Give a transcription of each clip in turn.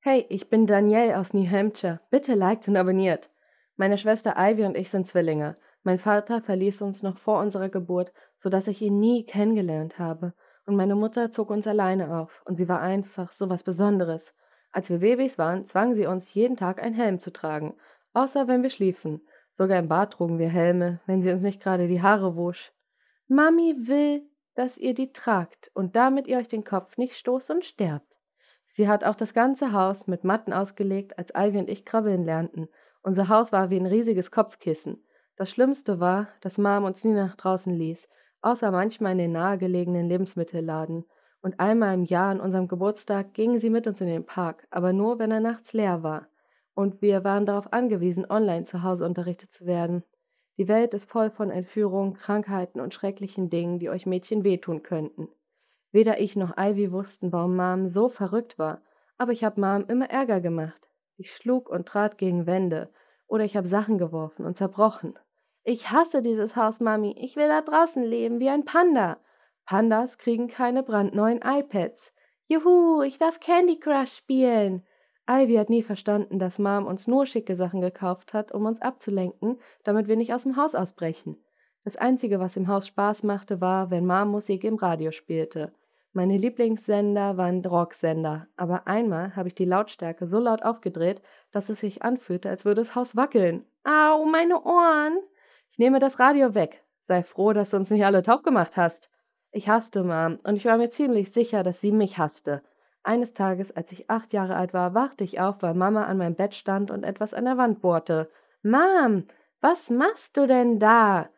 Hey, ich bin Danielle aus New Hampshire. Bitte liked und abonniert. Meine Schwester Ivy und ich sind Zwillinge. Mein Vater verließ uns noch vor unserer Geburt, sodass ich ihn nie kennengelernt habe. Und meine Mutter zog uns alleine auf. Und sie war einfach so was Besonderes. Als wir Babys waren, zwang sie uns, jeden Tag einen Helm zu tragen. Außer wenn wir schliefen. Sogar im Bad trugen wir Helme, wenn sie uns nicht gerade die Haare wusch. Mami will, dass ihr die tragt und damit ihr euch den Kopf nicht stoßt und sterbt. Sie hat auch das ganze Haus mit Matten ausgelegt, als Ivy und ich krabbeln lernten. Unser Haus war wie ein riesiges Kopfkissen. Das Schlimmste war, dass Mom uns nie nach draußen ließ, außer manchmal in den nahegelegenen Lebensmittelladen. Und einmal im Jahr an unserem Geburtstag gingen sie mit uns in den Park, aber nur, wenn er nachts leer war. Und wir waren darauf angewiesen, online zu Hause unterrichtet zu werden. Die Welt ist voll von Entführungen, Krankheiten und schrecklichen Dingen, die euch Mädchen wehtun könnten. Weder ich noch Ivy wussten, warum Mom so verrückt war, aber ich habe Mom immer Ärger gemacht. Ich schlug und trat gegen Wände oder ich habe Sachen geworfen und zerbrochen. Ich hasse dieses Haus, Mami. Ich will da draußen leben wie ein Panda. Pandas kriegen keine brandneuen iPads. Juhu, ich darf Candy Crush spielen. Ivy hat nie verstanden, dass Mom uns nur schicke Sachen gekauft hat, um uns abzulenken, damit wir nicht aus dem Haus ausbrechen. Das Einzige, was im Haus Spaß machte, war, wenn Mom Musik im Radio spielte. Meine Lieblingssender waren Rocksender, aber einmal habe ich die Lautstärke so laut aufgedreht, dass es sich anfühlte, als würde das Haus wackeln. Au, meine Ohren! Ich nehme das Radio weg. Sei froh, dass du uns nicht alle taub gemacht hast. Ich hasste Mom und ich war mir ziemlich sicher, dass sie mich hasste. Eines Tages, als ich acht Jahre alt war, wachte ich auf, weil Mama an meinem Bett stand und etwas an der Wand bohrte. Mom, was machst du denn da?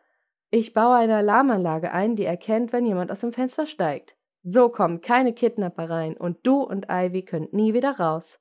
Ich baue eine Alarmanlage ein, die erkennt, wenn jemand aus dem Fenster steigt. So kommen keine Kidnapper rein und du und Ivy könnt nie wieder raus.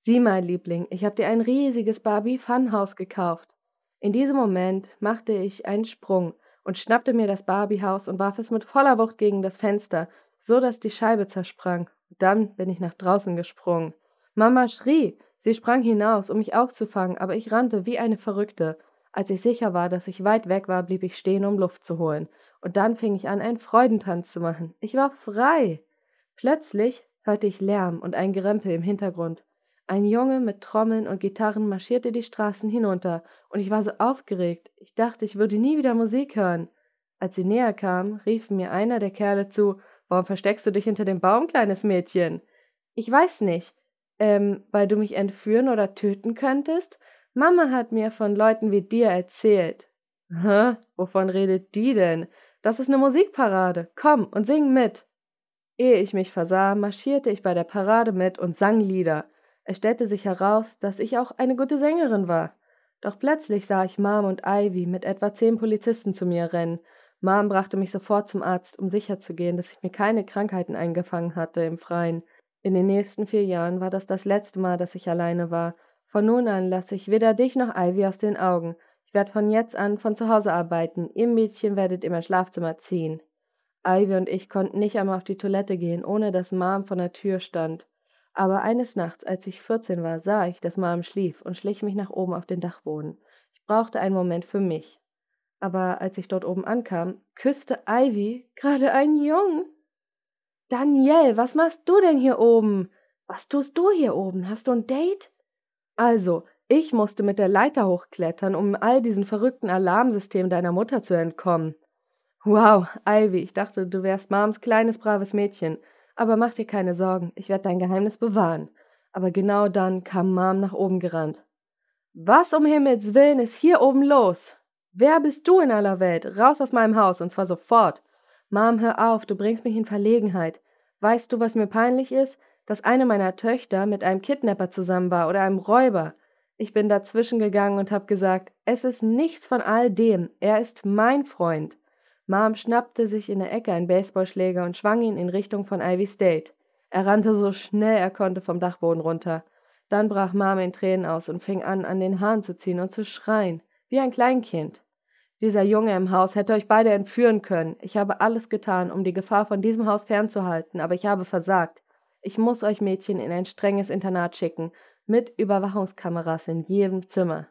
Sieh mal, Liebling, ich habe dir ein riesiges Barbie-Funhaus gekauft. In diesem Moment machte ich einen Sprung und schnappte mir das Barbie-Haus und warf es mit voller Wucht gegen das Fenster, so dass die Scheibe zersprang. dann bin ich nach draußen gesprungen. Mama schrie. Sie sprang hinaus, um mich aufzufangen, aber ich rannte wie eine Verrückte. Als ich sicher war, dass ich weit weg war, blieb ich stehen, um Luft zu holen. Und dann fing ich an, einen Freudentanz zu machen. Ich war frei. Plötzlich hörte ich Lärm und ein Gerempel im Hintergrund. Ein Junge mit Trommeln und Gitarren marschierte die Straßen hinunter, und ich war so aufgeregt, ich dachte, ich würde nie wieder Musik hören. Als sie näher kamen, rief mir einer der Kerle zu Warum versteckst du dich hinter dem Baum, kleines Mädchen? Ich weiß nicht. Ähm, weil du mich entführen oder töten könntest? Mama hat mir von Leuten wie dir erzählt. Hä? Wovon redet die denn? Das ist eine Musikparade. Komm und sing mit. Ehe ich mich versah, marschierte ich bei der Parade mit und sang Lieder. Es stellte sich heraus, dass ich auch eine gute Sängerin war. Doch plötzlich sah ich Mom und Ivy mit etwa zehn Polizisten zu mir rennen. Mom brachte mich sofort zum Arzt, um sicherzugehen, dass ich mir keine Krankheiten eingefangen hatte im Freien. In den nächsten vier Jahren war das das letzte Mal, dass ich alleine war. Von nun an lasse ich weder dich noch Ivy aus den Augen werde von jetzt an von zu Hause arbeiten. Ihr Mädchen werdet in mein Schlafzimmer ziehen. Ivy und ich konnten nicht einmal auf die Toilette gehen, ohne dass Mom vor der Tür stand. Aber eines Nachts, als ich 14 war, sah ich, dass Mom schlief und schlich mich nach oben auf den Dachboden. Ich brauchte einen Moment für mich. Aber als ich dort oben ankam, küsste Ivy gerade einen Jungen. Daniel, was machst du denn hier oben? Was tust du hier oben? Hast du ein Date? Also, ich musste mit der Leiter hochklettern, um all diesen verrückten Alarmsystemen deiner Mutter zu entkommen. Wow, Ivy, ich dachte, du wärst Mams kleines, braves Mädchen. Aber mach dir keine Sorgen, ich werde dein Geheimnis bewahren. Aber genau dann kam Mom nach oben gerannt. Was um Himmels Willen ist hier oben los? Wer bist du in aller Welt? Raus aus meinem Haus, und zwar sofort. Mom, hör auf, du bringst mich in Verlegenheit. Weißt du, was mir peinlich ist? Dass eine meiner Töchter mit einem Kidnapper zusammen war oder einem Räuber. Ich bin dazwischen gegangen und habe gesagt, es ist nichts von all dem, er ist mein Freund. Mom schnappte sich in der Ecke einen Baseballschläger und schwang ihn in Richtung von Ivy State. Er rannte so schnell er konnte vom Dachboden runter. Dann brach Mom in Tränen aus und fing an, an den Haaren zu ziehen und zu schreien, wie ein Kleinkind. Dieser Junge im Haus hätte euch beide entführen können. Ich habe alles getan, um die Gefahr von diesem Haus fernzuhalten, aber ich habe versagt. Ich muss euch Mädchen in ein strenges Internat schicken, mit Überwachungskameras in jedem Zimmer.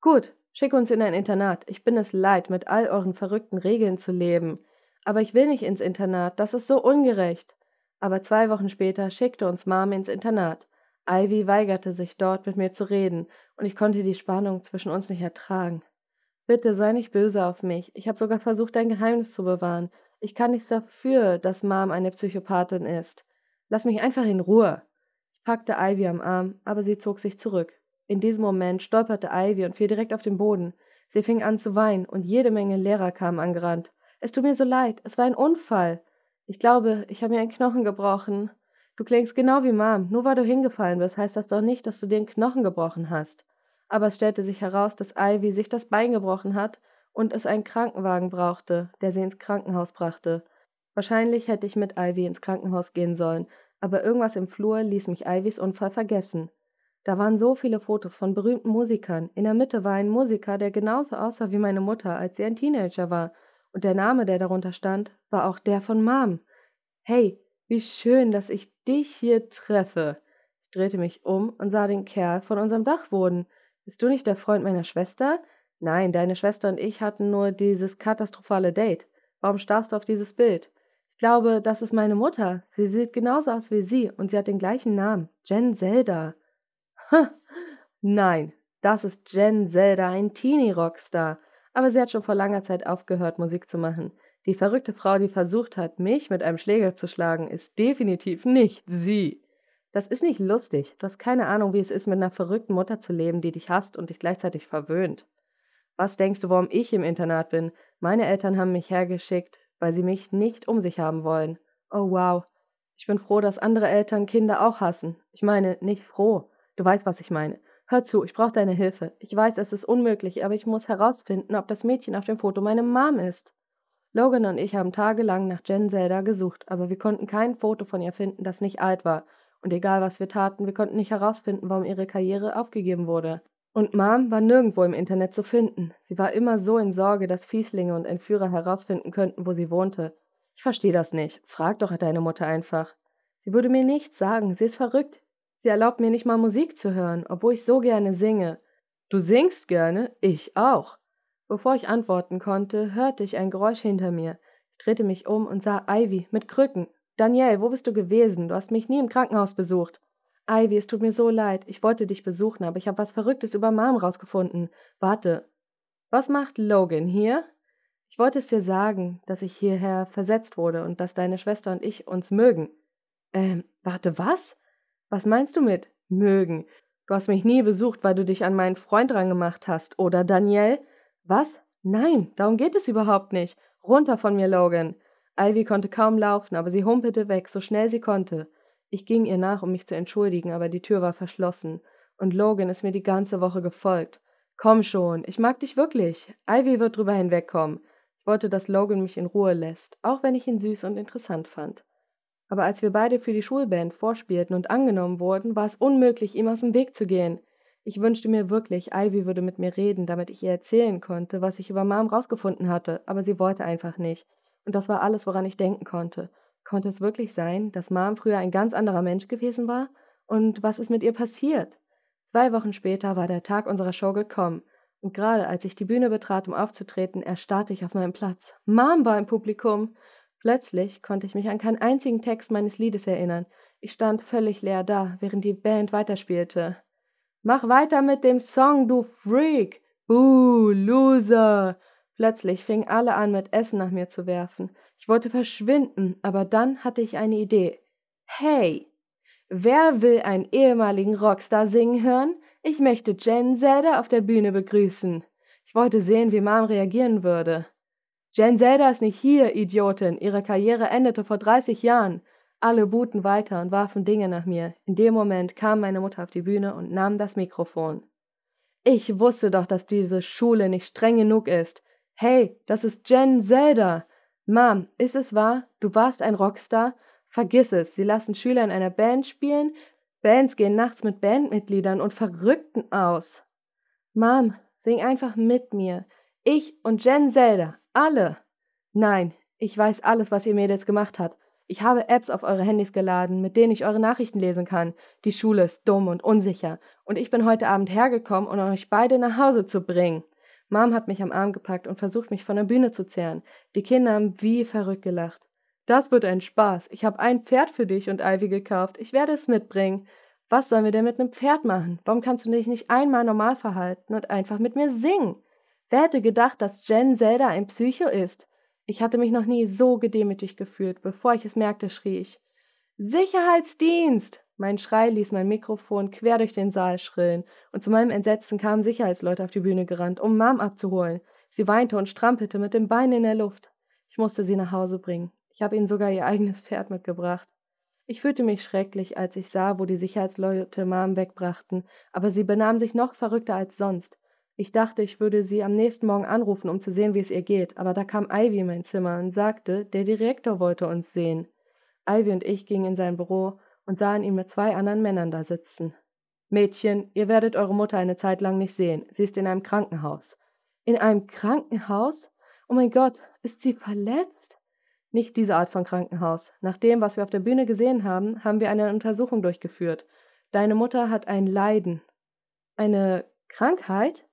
Gut, schick uns in ein Internat. Ich bin es leid, mit all euren verrückten Regeln zu leben. Aber ich will nicht ins Internat, das ist so ungerecht. Aber zwei Wochen später schickte uns Mom ins Internat. Ivy weigerte sich dort mit mir zu reden, und ich konnte die Spannung zwischen uns nicht ertragen. Bitte sei nicht böse auf mich. Ich habe sogar versucht, dein Geheimnis zu bewahren. Ich kann nichts dafür, dass Mom eine Psychopathin ist. Lass mich einfach in Ruhe packte Ivy am Arm, aber sie zog sich zurück. In diesem Moment stolperte Ivy und fiel direkt auf den Boden. Sie fing an zu weinen und jede Menge Lehrer kamen angerannt. Es tut mir so leid, es war ein Unfall. Ich glaube, ich habe mir einen Knochen gebrochen. Du klingst genau wie Mom, nur weil du hingefallen bist, heißt das doch nicht, dass du den Knochen gebrochen hast. Aber es stellte sich heraus, dass Ivy sich das Bein gebrochen hat und es einen Krankenwagen brauchte, der sie ins Krankenhaus brachte. Wahrscheinlich hätte ich mit Ivy ins Krankenhaus gehen sollen, aber irgendwas im Flur ließ mich Ivys Unfall vergessen. Da waren so viele Fotos von berühmten Musikern. In der Mitte war ein Musiker, der genauso aussah wie meine Mutter, als sie ein Teenager war. Und der Name, der darunter stand, war auch der von Mom. Hey, wie schön, dass ich dich hier treffe. Ich drehte mich um und sah den Kerl von unserem Dach Dachboden. Bist du nicht der Freund meiner Schwester? Nein, deine Schwester und ich hatten nur dieses katastrophale Date. Warum starrst du auf dieses Bild? glaube, das ist meine Mutter. Sie sieht genauso aus wie sie und sie hat den gleichen Namen. Jen Zelda. Ha, Nein, das ist Jen Zelda, ein Teenie-Rockstar. Aber sie hat schon vor langer Zeit aufgehört, Musik zu machen. Die verrückte Frau, die versucht hat, mich mit einem Schläger zu schlagen, ist definitiv nicht sie. Das ist nicht lustig. Du hast keine Ahnung, wie es ist, mit einer verrückten Mutter zu leben, die dich hasst und dich gleichzeitig verwöhnt. Was denkst du, warum ich im Internat bin? Meine Eltern haben mich hergeschickt, weil sie mich nicht um sich haben wollen. Oh wow. Ich bin froh, dass andere Eltern Kinder auch hassen. Ich meine, nicht froh. Du weißt, was ich meine. Hör zu, ich brauche deine Hilfe. Ich weiß, es ist unmöglich, aber ich muss herausfinden, ob das Mädchen auf dem Foto meine Mom ist. Logan und ich haben tagelang nach Jen Zelda gesucht, aber wir konnten kein Foto von ihr finden, das nicht alt war. Und egal was wir taten, wir konnten nicht herausfinden, warum ihre Karriere aufgegeben wurde. Und Mom war nirgendwo im Internet zu finden. Sie war immer so in Sorge, dass Fieslinge und Entführer herausfinden könnten, wo sie wohnte. Ich verstehe das nicht. Frag doch deine Mutter einfach. Sie würde mir nichts sagen. Sie ist verrückt. Sie erlaubt mir nicht mal Musik zu hören, obwohl ich so gerne singe. Du singst gerne? Ich auch. Bevor ich antworten konnte, hörte ich ein Geräusch hinter mir. Ich drehte mich um und sah Ivy mit Krücken. Danielle, wo bist du gewesen? Du hast mich nie im Krankenhaus besucht. Ivy, es tut mir so leid. Ich wollte dich besuchen, aber ich habe was Verrücktes über Mom rausgefunden. Warte. Was macht Logan hier? Ich wollte es dir sagen, dass ich hierher versetzt wurde und dass deine Schwester und ich uns mögen. Ähm, warte, was? Was meinst du mit mögen? Du hast mich nie besucht, weil du dich an meinen Freund rangemacht hast, oder Daniel? Was? Nein, darum geht es überhaupt nicht. Runter von mir, Logan. Ivy konnte kaum laufen, aber sie humpelte weg, so schnell sie konnte. Ich ging ihr nach, um mich zu entschuldigen, aber die Tür war verschlossen. Und Logan ist mir die ganze Woche gefolgt. Komm schon, ich mag dich wirklich. Ivy wird drüber hinwegkommen. Ich wollte, dass Logan mich in Ruhe lässt, auch wenn ich ihn süß und interessant fand. Aber als wir beide für die Schulband vorspielten und angenommen wurden, war es unmöglich, ihm aus dem Weg zu gehen. Ich wünschte mir wirklich, Ivy würde mit mir reden, damit ich ihr erzählen konnte, was ich über Mom rausgefunden hatte, aber sie wollte einfach nicht. Und das war alles, woran ich denken konnte. Konnte es wirklich sein, dass Mom früher ein ganz anderer Mensch gewesen war? Und was ist mit ihr passiert? Zwei Wochen später war der Tag unserer Show gekommen. Und gerade als ich die Bühne betrat, um aufzutreten, erstarrte ich auf meinem Platz. Mom war im Publikum. Plötzlich konnte ich mich an keinen einzigen Text meines Liedes erinnern. Ich stand völlig leer da, während die Band weiterspielte. Mach weiter mit dem Song, du Freak! Buh, Loser! Plötzlich fingen alle an, mit Essen nach mir zu werfen. Ich wollte verschwinden, aber dann hatte ich eine Idee. Hey, wer will einen ehemaligen Rockstar singen hören? Ich möchte Jen Zelda auf der Bühne begrüßen. Ich wollte sehen, wie Mom reagieren würde. Jen Zelda ist nicht hier, Idiotin. Ihre Karriere endete vor 30 Jahren. Alle buhten weiter und warfen Dinge nach mir. In dem Moment kam meine Mutter auf die Bühne und nahm das Mikrofon. Ich wusste doch, dass diese Schule nicht streng genug ist. Hey, das ist Jen Zelda. Mom, ist es wahr? Du warst ein Rockstar? Vergiss es, sie lassen Schüler in einer Band spielen, Bands gehen nachts mit Bandmitgliedern und Verrückten aus. Mom, sing einfach mit mir. Ich und Jen Zelda, alle. Nein, ich weiß alles, was ihr Mädels gemacht habt. Ich habe Apps auf eure Handys geladen, mit denen ich eure Nachrichten lesen kann. Die Schule ist dumm und unsicher. Und ich bin heute Abend hergekommen, um euch beide nach Hause zu bringen. Mom hat mich am Arm gepackt und versucht, mich von der Bühne zu zehren. Die Kinder haben wie verrückt gelacht. Das wird ein Spaß. Ich habe ein Pferd für dich und Ivy gekauft. Ich werde es mitbringen. Was sollen wir denn mit einem Pferd machen? Warum kannst du dich nicht einmal normal verhalten und einfach mit mir singen? Wer hätte gedacht, dass Jen Zelda ein Psycho ist? Ich hatte mich noch nie so gedemütigt gefühlt. Bevor ich es merkte, schrie ich: Sicherheitsdienst! Mein Schrei ließ mein Mikrofon quer durch den Saal schrillen, und zu meinem Entsetzen kamen Sicherheitsleute auf die Bühne gerannt, um Mom abzuholen. Sie weinte und strampelte mit dem Bein in der Luft. Ich musste sie nach Hause bringen. Ich habe ihnen sogar ihr eigenes Pferd mitgebracht. Ich fühlte mich schrecklich, als ich sah, wo die Sicherheitsleute Mom wegbrachten, aber sie benahm sich noch verrückter als sonst. Ich dachte, ich würde sie am nächsten Morgen anrufen, um zu sehen, wie es ihr geht, aber da kam Ivy in mein Zimmer und sagte, der Direktor wollte uns sehen. Ivy und ich gingen in sein Büro, und sahen ihn mit zwei anderen Männern da sitzen. Mädchen, ihr werdet eure Mutter eine Zeit lang nicht sehen. Sie ist in einem Krankenhaus. In einem Krankenhaus? Oh mein Gott, ist sie verletzt? Nicht diese Art von Krankenhaus. Nach dem, was wir auf der Bühne gesehen haben, haben wir eine Untersuchung durchgeführt. Deine Mutter hat ein Leiden. Eine Krankheit?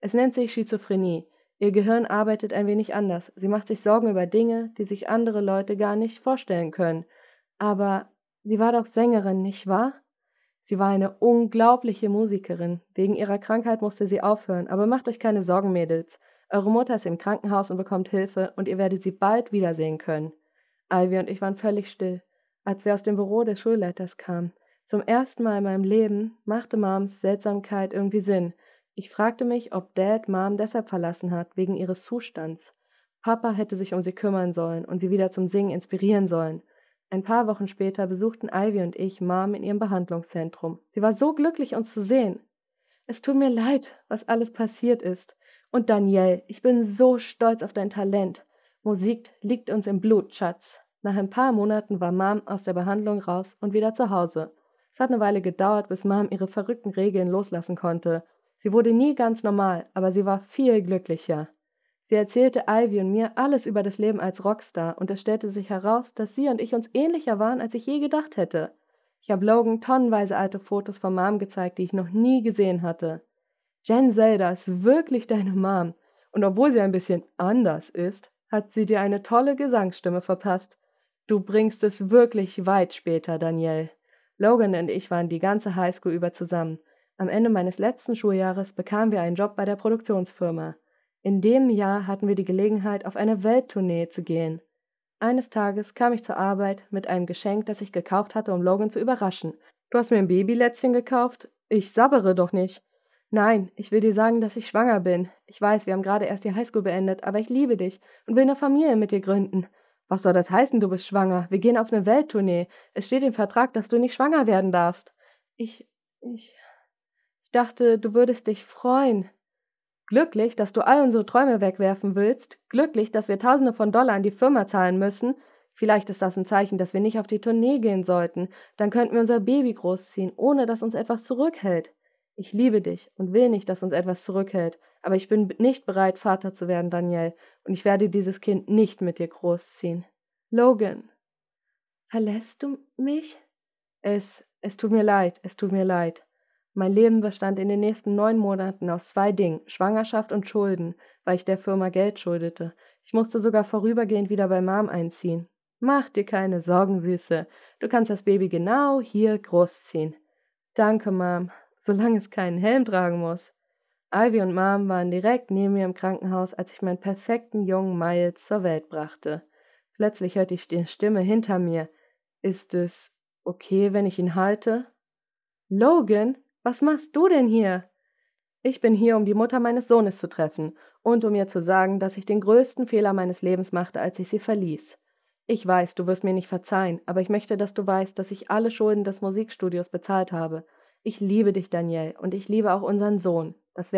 Es nennt sich Schizophrenie. Ihr Gehirn arbeitet ein wenig anders. Sie macht sich Sorgen über Dinge, die sich andere Leute gar nicht vorstellen können. Aber Sie war doch Sängerin, nicht wahr? Sie war eine unglaubliche Musikerin. Wegen ihrer Krankheit musste sie aufhören, aber macht euch keine Sorgen, Mädels. Eure Mutter ist im Krankenhaus und bekommt Hilfe und ihr werdet sie bald wiedersehen können. Ivy und ich waren völlig still. Als wir aus dem Büro des Schulleiters kamen, zum ersten Mal in meinem Leben machte Moms Seltsamkeit irgendwie Sinn. Ich fragte mich, ob Dad Mom deshalb verlassen hat, wegen ihres Zustands. Papa hätte sich um sie kümmern sollen und sie wieder zum Singen inspirieren sollen. Ein paar Wochen später besuchten Ivy und ich Mom in ihrem Behandlungszentrum. Sie war so glücklich, uns zu sehen. Es tut mir leid, was alles passiert ist. Und Danielle, ich bin so stolz auf dein Talent. Musik liegt uns im Blut, Schatz. Nach ein paar Monaten war Mom aus der Behandlung raus und wieder zu Hause. Es hat eine Weile gedauert, bis Mom ihre verrückten Regeln loslassen konnte. Sie wurde nie ganz normal, aber sie war viel glücklicher. Sie erzählte Ivy und mir alles über das Leben als Rockstar und es stellte sich heraus, dass sie und ich uns ähnlicher waren, als ich je gedacht hätte. Ich habe Logan tonnenweise alte Fotos von Mom gezeigt, die ich noch nie gesehen hatte. Jen Zelda ist wirklich deine Mom. Und obwohl sie ein bisschen anders ist, hat sie dir eine tolle Gesangsstimme verpasst. Du bringst es wirklich weit später, Danielle. Logan und ich waren die ganze Highschool über zusammen. Am Ende meines letzten Schuljahres bekamen wir einen Job bei der Produktionsfirma. In dem Jahr hatten wir die Gelegenheit, auf eine Welttournee zu gehen. Eines Tages kam ich zur Arbeit mit einem Geschenk, das ich gekauft hatte, um Logan zu überraschen. Du hast mir ein Babylätzchen gekauft? Ich sabbere doch nicht. Nein, ich will dir sagen, dass ich schwanger bin. Ich weiß, wir haben gerade erst die Highschool beendet, aber ich liebe dich und will eine Familie mit dir gründen. Was soll das heißen, du bist schwanger? Wir gehen auf eine Welttournee. Es steht im Vertrag, dass du nicht schwanger werden darfst. Ich. ich. Ich dachte, du würdest dich freuen. Glücklich, dass du all unsere Träume wegwerfen willst. Glücklich, dass wir Tausende von Dollar an die Firma zahlen müssen. Vielleicht ist das ein Zeichen, dass wir nicht auf die Tournee gehen sollten. Dann könnten wir unser Baby großziehen, ohne dass uns etwas zurückhält. Ich liebe dich und will nicht, dass uns etwas zurückhält. Aber ich bin nicht bereit, Vater zu werden, Daniel. Und ich werde dieses Kind nicht mit dir großziehen. Logan. Verlässt du mich? Es, es tut mir leid, es tut mir leid. Mein Leben bestand in den nächsten neun Monaten aus zwei Dingen, Schwangerschaft und Schulden, weil ich der Firma Geld schuldete. Ich musste sogar vorübergehend wieder bei Mom einziehen. Mach dir keine Sorgen, Süße. Du kannst das Baby genau hier großziehen. Danke, Mom, solange es keinen Helm tragen muss. Ivy und Mom waren direkt neben mir im Krankenhaus, als ich meinen perfekten jungen Miles zur Welt brachte. Plötzlich hörte ich die Stimme hinter mir. Ist es okay, wenn ich ihn halte? Logan? Was machst du denn hier? Ich bin hier, um die Mutter meines Sohnes zu treffen und um ihr zu sagen, dass ich den größten Fehler meines Lebens machte, als ich sie verließ. Ich weiß, du wirst mir nicht verzeihen, aber ich möchte, dass du weißt, dass ich alle Schulden des Musikstudios bezahlt habe. Ich liebe dich, Daniel, und ich liebe auch unseren Sohn. Das